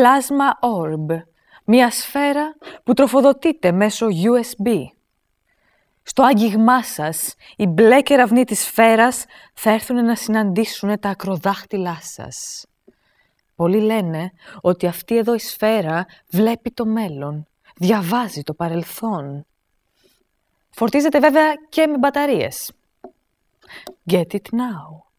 Plasma orb, μία σφαίρα που τροφοδοτείται μέσω USB. Στο άγγιγμά σας, οι μπλε κεραυνοί της σφαίρας θα έρθουν να συναντήσουν τα ακροδάχτυλά σας. Πολλοί λένε ότι αυτή εδώ η σφαίρα βλέπει το μέλλον, διαβάζει το παρελθόν. Φορτίζεται βέβαια και με μπαταρίες. Get it now.